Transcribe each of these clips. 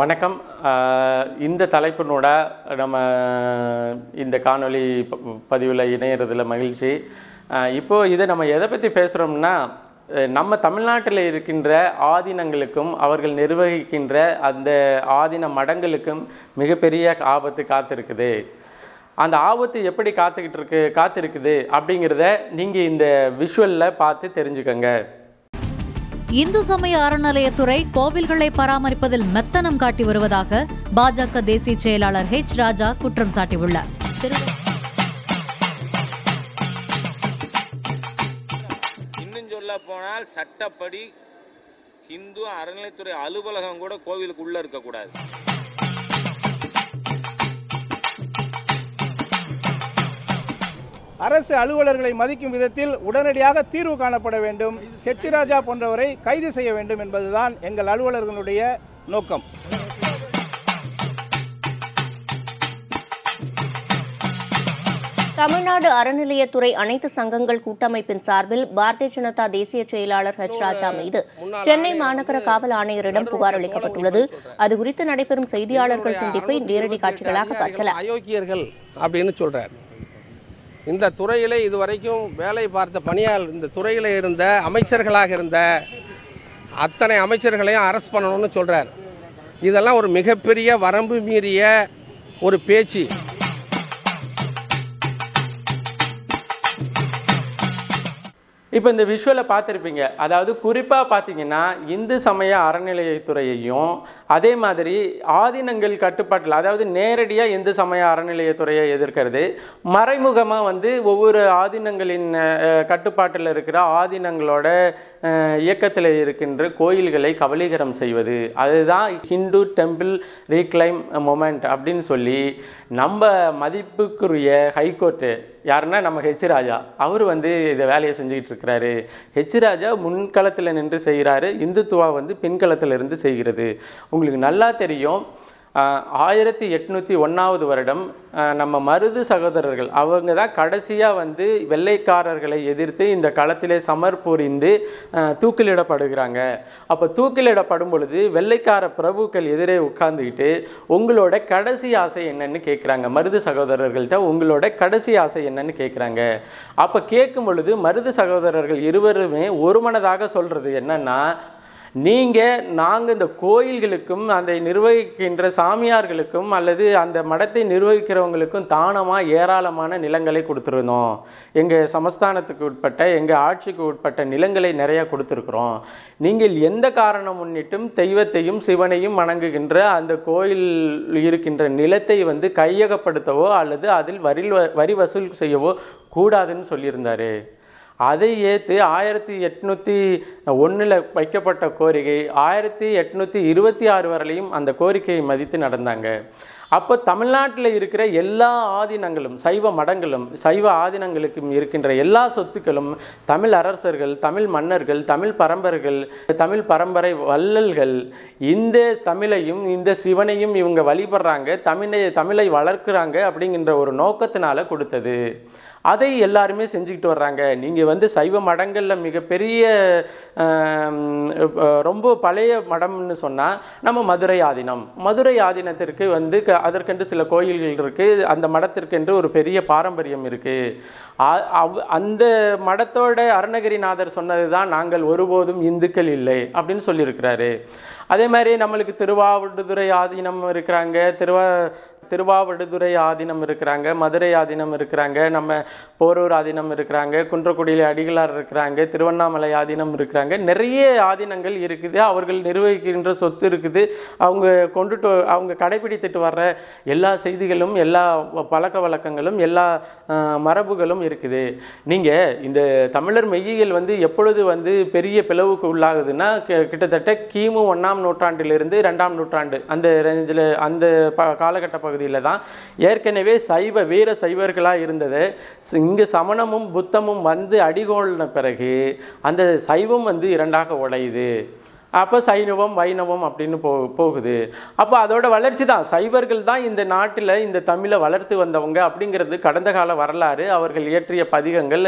வணக்கம் இந்த தலைப்பினோட நம்ம இந்த காணொலி பதிவில் இணையிறதுல மகிழ்ச்சி இப்போது இதை நம்ம எதை பற்றி பேசுகிறோம்னா நம்ம தமிழ்நாட்டில் இருக்கின்ற ஆதீனங்களுக்கும் அவர்கள் நிர்வகிக்கின்ற அந்த ஆதீன மடங்களுக்கும் மிகப்பெரிய ஆபத்து காத்திருக்குது அந்த ஆபத்து எப்படி காத்துக்கிட்டு இருக்கு காத்திருக்குது அப்படிங்கிறத நீங்கள் இந்த விஷுவலில் பார்த்து தெரிஞ்சுக்கோங்க இந்து சமய அறநிலையத்துறை கோவில்களை பராமரிப்பதில் மெத்தனம் காட்டி வருவதாக பாஜக தேசிய செயலாளர் ஹெச் ராஜா குற்றம் சாட்டியுள்ளார் இன்னும் சொல்ல போனால் சட்டப்படி இந்து அறநிலையத்துறை அலுவலகம் கூட கோவிலுக்கு உள்ள இருக்கக்கூடாது அரசு அலுவலர்களை மதிக்கும் விதத்தில் உடனடியாக தீர்வு காணப்பட வேண்டும் ஹெச்ராஜா போன்றவரை கைது செய்ய வேண்டும் என்பதுதான் எங்கள் அலுவலர்களுடைய நோக்கம் தமிழ்நாடு அறநிலையத்துறை அனைத்து சங்கங்கள் கூட்டமைப்பின் சார்பில் பாரதிய ஜனதா தேசிய செயலாளர் ஹெச் ராஜா மீது சென்னை மாநகர காவல் ஆணையரிடம் புகார் அளிக்கப்பட்டுள்ளது அது குறித்து நடைபெறும் செய்தியாளர்கள் சந்திப்பை நேரடி காட்சிகளாக பார்க்கலாம் அயோக்கியர்கள் அப்படின்னு சொல்றாரு இந்த துறையில் இதுவரைக்கும் வேலை பார்த்த பணியால் இந்த துறையில் இருந்த அமைச்சர்களாக இருந்த அத்தனை அமைச்சர்களையும் அரெஸ்ட் பண்ணணும்னு சொல்கிறார் இதெல்லாம் ஒரு மிகப்பெரிய வரம்பு மீறிய ஒரு பேச்சு இப்போ இந்த விஷுவலை பார்த்துருப்பீங்க அதாவது குறிப்பாக பார்த்தீங்கன்னா இந்து சமய அறநிலையத்துறையையும் அதே மாதிரி ஆதீனங்கள் கட்டுப்பாட்டில் அதாவது நேரடியாக இந்து சமய அறநிலையத்துறையை எதிர்க்கிறது மறைமுகமாக வந்து ஒவ்வொரு ஆதீனங்களின் கட்டுப்பாட்டில் இருக்கிற ஆதீனங்களோட இயக்கத்தில் இருக்கின்ற கோயில்களை கவலீகரம் செய்வது அதுதான் ஹிந்து டெம்பிள் ரீக்ளைம் மொமெண்ட் அப்படின்னு சொல்லி நம்ம மதிப்புக்குரிய ஹைகோர்ட்டு யாருன்னா நம்ம ஹெச் ராஜா அவர் வந்து இதை வேலையை செஞ்சுக்கிட்டு இருக்கிறாரு ஹெச் ராஜா முன்களத்தில் நின்று செய்கிறாரு இந்துத்துவா வந்து பின்களத்தில் இருந்து செய்கிறது உங்களுக்கு நல்லா தெரியும் ஆயிரத்தி எட்நூற்றி ஒன்றாவது வருடம் நம்ம மருது சகோதரர்கள் அவங்க தான் கடைசியாக வந்து வெள்ளைக்காரர்களை எதிர்த்து இந்த களத்திலே சமர் புரிந்து தூக்கிலிடப்படுகிறாங்க அப்போ தூக்கிலிடப்படும் பொழுது வெள்ளைக்கார பிரபுக்கள் எதிரே உட்கார்ந்துக்கிட்டு உங்களோட கடைசி ஆசை என்னன்னு கேட்குறாங்க மருது சகோதரர்கள்ட்ட உங்களோட கடைசி ஆசை என்னன்னு கேட்குறாங்க அப்போ கேட்கும் பொழுது மருது சகோதரர்கள் இருவருமே ஒருமனதாக சொல்கிறது என்னன்னா நீங்கள் நாங்கள் இந்த கோயில்களுக்கும் அந்த நிர்வகிக்கின்ற சாமியார்களுக்கும் அல்லது அந்த மடத்தை நிர்வகிக்கிறவங்களுக்கும் தானமாக ஏராளமான நிலங்களை கொடுத்துருந்தோம் எங்கள் சமஸ்தானத்துக்கு உட்பட்ட எங்கள் ஆட்சிக்கு உட்பட்ட நிலங்களை நிறையா கொடுத்துருக்குறோம் நீங்கள் எந்த காரணம் முன்னிட்டும் தெய்வத்தையும் சிவனையும் வணங்குகின்ற அந்த கோயில் இருக்கின்ற நிலத்தை வந்து கையகப்படுத்தவோ அல்லது அதில் வரி வரி வசூல் செய்யவோ கூடாதுன்னு சொல்லியிருந்தாரு அதை ஏற்று ஆயிரத்தி எட்நூற்றி ஒன்றில் வைக்கப்பட்ட கோரிக்கை ஆயிரத்தி எட்நூற்றி இருபத்தி ஆறு வரலையும் அந்த கோரிக்கையை மதித்து நடந்தாங்க அப்போ தமிழ்நாட்டில் இருக்கிற எல்லா ஆதீனங்களும் சைவ மடங்களும் சைவ ஆதீனங்களுக்கும் இருக்கின்ற எல்லா சொத்துக்களும் தமிழ் அரசர்கள் தமிழ் மன்னர்கள் தமிழ் பரம்பர்கள் தமிழ் பரம்பரை வள்ளல்கள் இந்த தமிழையும் இந்த சிவனையும் இவங்க வழிபடுறாங்க தமிழை தமிழை வளர்க்குறாங்க அப்படிங்கிற ஒரு நோக்கத்தினால கொடுத்தது அதை எல்லாருமே செஞ்சுக்கிட்டு வர்றாங்க நீங்கள் வந்து சைவ மடங்களில் மிகப்பெரிய ரொம்ப பழைய மடம்னு சொன்னால் நம்ம மதுரை ஆதீனம் மதுரை ஆதீனத்திற்கு வந்து அதற்கென்று சில கோயில்கள் இருக்குது அந்த மடத்திற்கென்று ஒரு பெரிய பாரம்பரியம் இருக்குது அந்த மடத்தோட அருணகிரிநாதர் சொன்னது தான் நாங்கள் ஒருபோதும் இந்துக்கள் இல்லை அப்படின்னு சொல்லியிருக்கிறாரு அதே மாதிரி நம்மளுக்கு திருவாவூர்துறை ஆதீனம் இருக்கிறாங்க திருவா திருவாவடுதுறை ஆதீனம் இருக்கிறாங்க மதுரை ஆதீனம் இருக்கிறாங்க நம்ம போரூர் ஆதீனம் இருக்கிறாங்க குன்றக்குடியில் அடிகளார் இருக்கிறாங்க திருவண்ணாமலை ஆதீனம் இருக்கிறாங்க நிறைய ஆதீனங்கள் இருக்குது அவர்கள் நிர்வகிக்கின்ற சொத்து இருக்குது அவங்க கொண்டுட்டு அவங்க கடைபிடித்துட்டு வர்ற எல்லா செய்திகளும் எல்லா பழக்க வழக்கங்களும் எல்லா மரபுகளும் இருக்குது நீங்கள் இந்த தமிழர் மெய்யியல் வந்து எப்பொழுது வந்து பெரிய பிளவுக்கு உள்ளாகுதுன்னா கிட்டத்தட்ட கிமு ஒன்றாம் நூற்றாண்டிலிருந்து ரெண்டாம் நூற்றாண்டு அந்த ரேஞ்சில் அந்த ப காலகட்ட பகுதி பகுதியில் தான் ஏற்கனவே சைவ வீர சைவர்களாக இருந்தது இங்கு சமணமும் புத்தமும் வந்து அடிகோலின பிறகு அந்த சைவம் வந்து இரண்டாக உடையுது அப்போ சைனவம் வைணவம் அப்படின்னு போ போகுது அப்போ அதோட வளர்ச்சி தான் சைவர்கள் தான் இந்த நாட்டில் இந்த தமிழை வளர்த்து வந்தவங்க அப்படிங்கிறது கடந்த கால வரலாறு அவர்கள் இயற்றிய பதிகங்கள்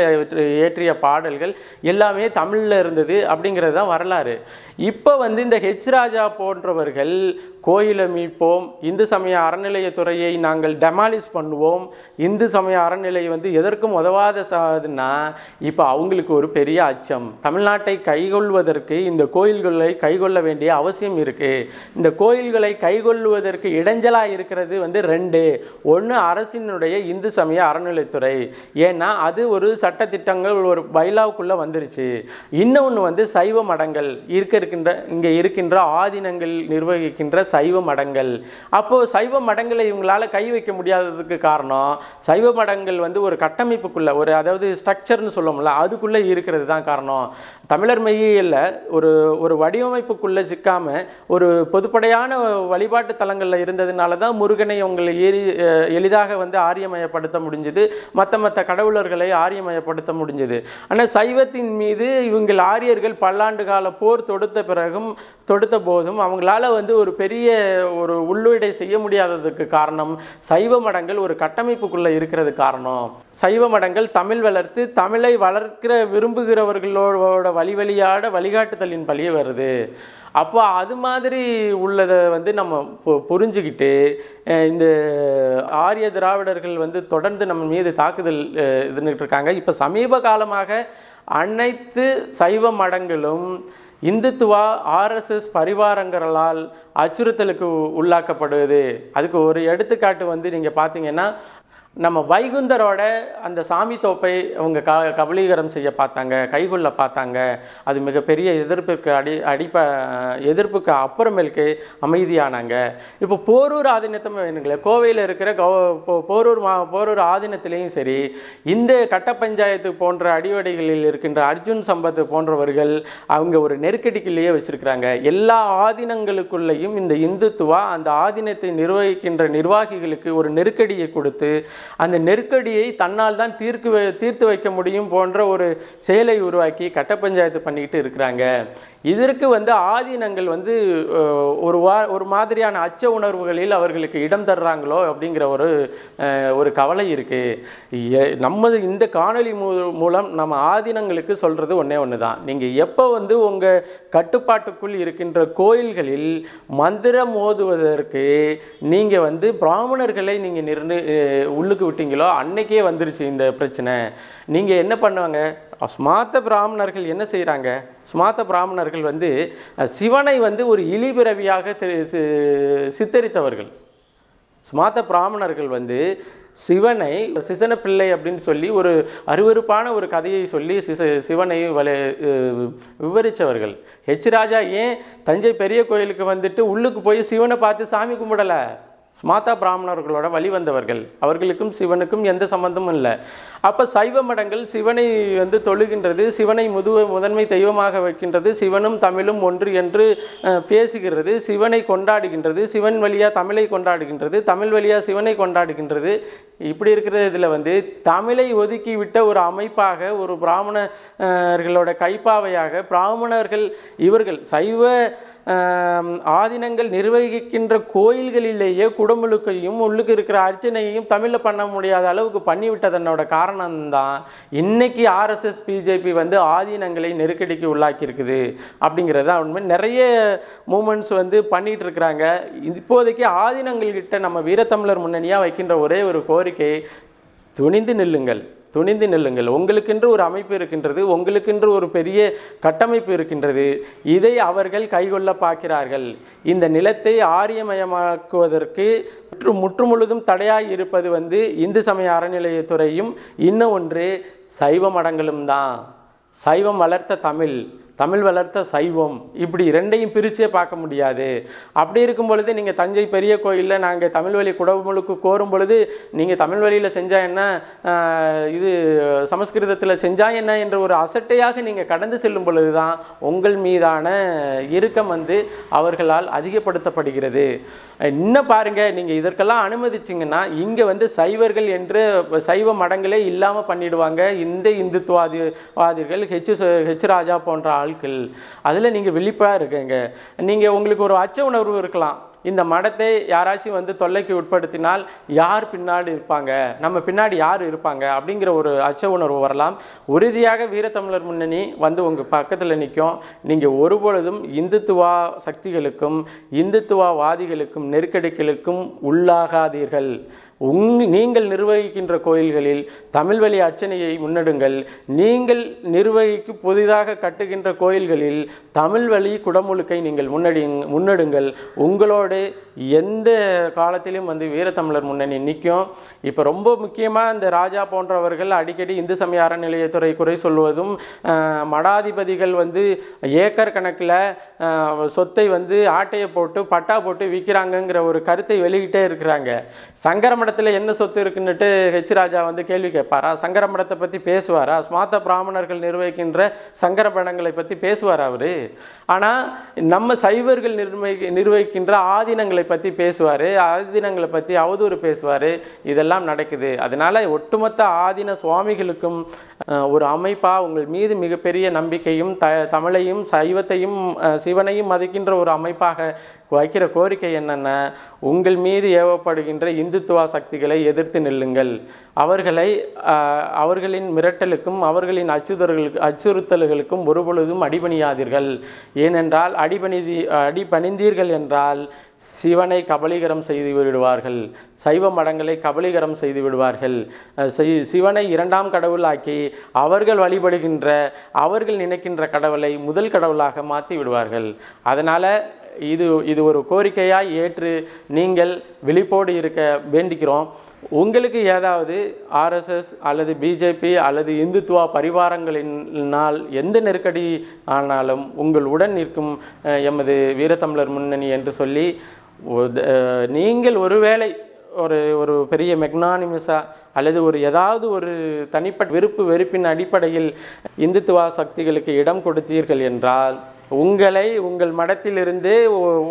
இயற்றிய பாடல்கள் எல்லாமே தமிழில் இருந்தது அப்படிங்கிறது தான் வரலாறு இப்போ வந்து இந்த ஹெச் ராஜா போன்றவர்கள் கோயிலை மீட்போம் இந்து சமய அறநிலையத்துறையை நாங்கள் டெமாலிஸ் பண்ணுவோம் இந்து சமய அறநிலை வந்து எதற்கும் உதவாததுன்னா இப்போ அவங்களுக்கு ஒரு பெரிய அச்சம் தமிழ்நாட்டை கைகொள்வதற்கு இந்த கோயில்களை கைகொள்ள வேண்டிய அவசியம் இருக்குது இந்த கோயில்களை கைகொள்வதற்கு இடைஞ்சலாக இருக்கிறது வந்து ரெண்டு ஒன்று அரசினுடைய இந்து சமய அறநிலைத்துறை ஏன்னா அது ஒரு சட்டத்திட்டங்கள் ஒரு பைலாவுக்குள்ளே வந்துருச்சு இன்னொன்று வந்து சைவ மடங்கள் இருக்க இருக்கின்ற இங்கே இருக்கின்ற ஆதினங்கள் நிர்வகிக்கின்ற சைவ மடங்கள் அப்போது சைவ மடங்களை இவங்களால் கை வைக்க முடியாததுக்கு காரணம் சைவ மடங்கள் வந்து ஒரு கட்டமைப்புக்குள்ளே ஒரு அதாவது ஸ்ட்ரக்சர்னு சொல்லுவோம்ல அதுக்குள்ளே இருக்கிறது தான் காரணம் தமிழர் மையில் ஒரு ஒரு வடிவமைப்புக்குள்ளே சிக்காமல் ஒரு பொதுப்படையான வழிபாட்டு தலங்களில் இருந்ததுனால தான் முருகனை உங்களை ஏறி எளிதாக வந்து ஆரியமயப்படுத்த முடிஞ்சது மற்ற மற்ற கடவுளர்களை ஆரியமயப்படுத்த முடிஞ்சது ஆனால் சைவத்தின் மீது இவங்கள் ஆரியர்கள் பல்லாண்டு கால போர் தொடுத்த பிறகும் தொடுத்த போதும் அவங்களால வந்து ஒரு பெரிய பெரிய ஒரு உள்ளீடை செய்ய முடியாததுக்கு காரணம் சைவ மடங்கள் ஒரு கட்டமைப்புக்குள்ளே இருக்கிறது காரணம் சைவ மடங்கள் தமிழ் வளர்த்து தமிழை வளர்க்கிற விரும்புகிறவர்களோட வழி வழியாட வழிகாட்டுதலின் பழியே வருது அப்போ அது மாதிரி உள்ளதை வந்து நம்ம புரிஞ்சுக்கிட்டு இந்த ஆரிய திராவிடர்கள் வந்து தொடர்ந்து நம்ம மீது தாக்குதல் இருந்துகிட்டு இருக்காங்க இப்போ சமீப காலமாக அனைத்து சைவ மடங்களும் இந்துத்துவா ஆர்எஸ்எஸ் பரிவாரங்களால் அச்சுறுத்தலுக்கு உள்ளாக்கப்படுவது அதுக்கு ஒரு எடுத்துக்காட்டு வந்து நீங்கள் பார்த்தீங்கன்னா நம்ம வைகுந்தரோட அந்த சாமி தோப்பை அவங்க க கபலீகரம் செய்ய பார்த்தாங்க கைகொள்ள பார்த்தாங்க அது மிகப்பெரிய எதிர்ப்பிற்கு அடி அடிப்ப எதிர்ப்புக்கு அப்புறமேலுக்கு அமைதியானாங்க இப்போ போரூர் ஆதீனத்தும் வேணுங்களே கோவையில் இருக்கிற கௌ போரூர் மா போரூர் ஆதீனத்திலையும் சரி இந்த கட்ட பஞ்சாயத்து போன்ற அடிவடைகளில் இருக்கின்ற அர்ஜுன் சம்பத் போன்றவர்கள் அவங்க ஒரு நெருக்கடிக்குள்ளேயே வச்சுருக்கிறாங்க எல்லா ஆதீனங்களுக்குள்ளேயும் இந்த இந்துத்துவா அந்த ஆதீனத்தை நிர்வகிக்கின்ற நிர்வாகிகளுக்கு ஒரு நெருக்கடியை கொடுத்து அந்த நெருக்கடியை தன்னால் தான் தீர்க்கு தீர்த்து வைக்க முடியும் போன்ற ஒரு செயலை உருவாக்கி கட்ட பஞ்சாயத்து பண்ணிக்கிட்டு இருக்கிறாங்க இதற்கு வந்து ஆதீனங்கள் வந்து ஒரு வா ஒரு மாதிரியான அச்ச உணர்வுகளில் அவர்களுக்கு இடம் தர்றாங்களோ அப்படிங்கிற ஒரு ஒரு கவலை இருக்குது நமது இந்த காணொலி மூலம் நம்ம ஆதீனங்களுக்கு சொல்கிறது ஒன்றே ஒன்று தான் நீங்கள் எப்போ வந்து உங்கள் கட்டுப்பாட்டுக்குள் இருக்கின்ற கோயில்களில் மந்திரம் ஓதுவதற்கு நீங்கள் வந்து பிராமணர்களை நீங்கள் நிர்ணய உள்ள உள்ளுக்கு விட்டீங்களோ அன்னைக்கே வந்துருச்சு இந்த பிரச்சனை நீங்கள் என்ன பண்ணுவாங்க ஸ்மார்த்த பிராமணர்கள் என்ன செய்கிறாங்க ஸ்மார்த்த பிராமணர்கள் வந்து சிவனை வந்து ஒரு இழிபிறவியாக சித்தரித்தவர்கள் ஸ்மார்த்த பிராமணர்கள் வந்து சிவனை சிசன பிள்ளை அப்படின்னு சொல்லி ஒரு அருவறுப்பான ஒரு கதையை சொல்லி சிச சிவனை வலை விவரித்தவர்கள் ஹெச் ராஜா ஏன் தஞ்சை பெரிய கோயிலுக்கு வந்துட்டு உள்ளுக்கு போய் சிவனை பார்த்து சாமி கும்பிடலை ஸ்மாதா பிராமணர்களோட வழி வந்தவர்கள் அவர்களுக்கும் சிவனுக்கும் எந்த சம்பந்தமும் இல்லை அப்போ சைவ மடங்கள் சிவனை வந்து தொழுகின்றது சிவனை முதுவ முதன்மை தெய்வமாக வைக்கின்றது சிவனும் தமிழும் ஒன்று என்று பேசுகிறது சிவனை கொண்டாடுகின்றது சிவன் வழியாக தமிழை கொண்டாடுகின்றது தமிழ் வழியாக சிவனை கொண்டாடுகின்றது இப்படி இருக்கிற இதில் வந்து தமிழை ஒதுக்கிவிட்ட ஒரு அமைப்பாக ஒரு பிராமணர்களோட கைப்பாவையாக பிராமணர்கள் இவர்கள் சைவ ஆதினங்கள் நிர்வகிக்கின்ற கோயில்களிலேயே குடமுழுக்கையும் உள்ளுக்கு இருக்கிற அர்ச்சனையையும் தமிழில் பண்ண முடியாத அளவுக்கு பண்ணிவிட்டதனோட காரணம்தான் இன்றைக்கி ஆர்எஸ்எஸ் பிஜேபி வந்து ஆதீனங்களை நெருக்கடிக்கு உள்ளாக்கியிருக்குது அப்படிங்கிறது தான் உண்மை நிறைய மூமெண்ட்ஸ் வந்து பண்ணிகிட்டு இருக்கிறாங்க இப்போதைக்கு ஆதீனங்கள்கிட்ட நம்ம வீரத்தமிழர் முன்னணியாக வைக்கின்ற ஒரே ஒரு கோரிக்கை துணிந்து நில்லுங்கள் துணிந்து நெல்லுங்கள் உங்களுக்கென்று ஒரு அமைப்பு இருக்கின்றது உங்களுக்கென்று ஒரு பெரிய கட்டமைப்பு இருக்கின்றது இதை அவர்கள் கைகொள்ள பார்க்கிறார்கள் இந்த நிலத்தை ஆரியமயமாக்குவதற்கு முற்று முற்றுமுழுதும் தடையாய் இருப்பது வந்து இந்து சமய அறநிலையத்துறையும் இன்னும் ஒன்று சைவ மடங்களும் தான் சைவம் வளர்த்த தமிழ் தமிழ் வளர்த்த சைவம் இப்படி ரெண்டையும் பிரிச்சே பார்க்க முடியாது அப்படி இருக்கும் பொழுது நீங்கள் தஞ்சை பெரிய கோயிலில் நாங்கள் தமிழ் வழி குடமுழுக்கு கோரும் பொழுது நீங்கள் தமிழ் வழியில் செஞ்சால் என்ன இது சமஸ்கிருதத்தில் செஞ்சால் என்ன என்ற ஒரு அசட்டையாக நீங்கள் கடந்து செல்லும் பொழுது தான் உங்கள் மீதான இறுக்கம் வந்து அவர்களால் அதிகப்படுத்தப்படுகிறது இன்னும் பாருங்கள் நீங்கள் இதற்கெல்லாம் அனுமதிச்சிங்கன்னா இங்கே வந்து சைவர்கள் என்று சைவ மடங்களே இல்லாமல் பண்ணிடுவாங்க இந்த இந்துத்துவாதி வாதிகள் ஹெச் ஹெச் ராஜா போன்ற ஆள் ஆட்கள் அதில் நீங்கள் விழிப்பாக இருக்குங்க நீங்கள் உங்களுக்கு ஒரு அச்ச உணர்வு இருக்கலாம் இந்த மடத்தை யாராச்சும் வந்து தொல்லைக்கு உட்படுத்தினால் யார் பின்னாடி இருப்பாங்க நம்ம பின்னாடி யார் இருப்பாங்க அப்படிங்கிற ஒரு அச்ச உணர்வு வரலாம் உறுதியாக வீரத்தமிழர் முன்னணி வந்து உங்கள் பக்கத்தில் நிற்கும் நீங்கள் ஒருபொழுதும் இந்துத்துவா சக்திகளுக்கும் இந்துத்துவாவாதிகளுக்கும் நெருக்கடிகளுக்கும் உள்ளாகாதீர்கள் உங் நீங்கள் நிர்வகிக்கின்ற கோயில்களில் தமிழ் வழி அர்ச்சனையை முன்னெடுங்கள் நீங்கள் நிர்வகிக்கு புதிதாக கட்டுகின்ற கோயில்களில் தமிழ் வழி குடமுழுக்கை நீங்கள் முன்னடி முன்னெடுங்கள் உங்களோட தமிழ்நாடு எந்த காலத்திலையும் வந்து வீரத்தமிழர் முன்னணி நிற்கும் இப்போ ரொம்ப முக்கியமாக இந்த ராஜா போன்றவர்கள் அடிக்கடி இந்து சமய அறநிலையத்துறை குறை சொல்வதும் மடாதிபதிகள் வந்து ஏக்கர் கணக்கில் சொத்தை வந்து ஆட்டையை போட்டு பட்டா போட்டு விற்கிறாங்கங்கிற ஒரு கருத்தை வெளியிட்டே இருக்கிறாங்க சங்கர மடத்தில் என்ன சொத்து இருக்குன்னுட்டு ஹெச் ராஜா வந்து கேள்வி கேட்பாரா சங்கர மடத்தை பற்றி பேசுவாரா ஸ்மார்த்த பிராமணர்கள் நிர்வகிக்கின்ற சங்கர படங்களை பற்றி பேசுவார் அவர் ஆனால் நம்ம சைவர்கள் நிர்வகி நிர்வகிக்கின்ற ஆதீனங்களை பற்றி பேசுவார் ஆதீனங்களை பற்றி அவதூறு பேசுவார் இதெல்லாம் நடக்குது அதனால் ஒட்டுமொத்த ஆதீன சுவாமிகளுக்கும் ஒரு அமைப்பாக உங்கள் மீது மிகப்பெரிய நம்பிக்கையும் த தமிழையும் சைவத்தையும் சிவனையும் மதிக்கின்ற ஒரு அமைப்பாக வைக்கிற கோரிக்கை என்னென்ன உங்கள் மீது ஏவப்படுகின்ற இந்துத்துவ சக்திகளை எதிர்த்து நில்லுங்கள் அவர்களை அவர்களின் மிரட்டலுக்கும் அவர்களின் அச்சுறுத்தல்களுக்கு அச்சுறுத்தல்களுக்கும் ஒருபொழுதும் அடிபணியாதீர்கள் ஏனென்றால் அடிபணிதி அடிபணிந்தீர்கள் என்றால் சிவனை கபலீகரம் செய்து விடுவார்கள் சைவ மடங்களை கபலீகரம் செய்து விடுவார்கள் சிவனை இரண்டாம் கடவுளாக்கி அவர்கள் வழிபடுகின்ற அவர்கள் நினைக்கின்ற கடவுளை முதல் கடவுளாக மாற்றி விடுவார்கள் அதனால் இது இது ஒரு கோரிக்கையாக ஏற்று நீங்கள் விழிப்போடு இருக்க வேண்டிக்கிறோம் உங்களுக்கு ஏதாவது ஆர்எஸ்எஸ் அல்லது பிஜேபி அல்லது இந்துத்துவா பரிவாரங்களினால் எந்த நெருக்கடி ஆனாலும் உங்கள் உடன் நிற்கும் எமது வீரத்தமிழர் முன்னணி என்று சொல்லி நீங்கள் ஒருவேளை ஒரு ஒரு பெரிய மெக்னானிமஸாக அல்லது ஒரு ஏதாவது ஒரு தனிப்பட்ட விருப்பு வெறுப்பின் அடிப்படையில் இந்துத்துவா சக்திகளுக்கு இடம் கொடுத்தீர்கள் என்றால் உங்களை உங்கள் மடத்திலிருந்து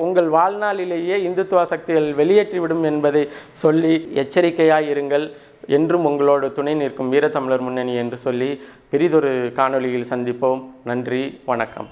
உங்கள் வாழ்நாளிலேயே இந்துத்துவ சக்திகள் வெளியேற்றிவிடும் என்பதை சொல்லி எச்சரிக்கையாக இருங்கள் என்றும் உங்களோடு துணை நிற்கும் வீரத்தமிழர் முன்னணி என்று சொல்லி பெரிதொரு காணொலியில் சந்திப்போம் நன்றி வணக்கம்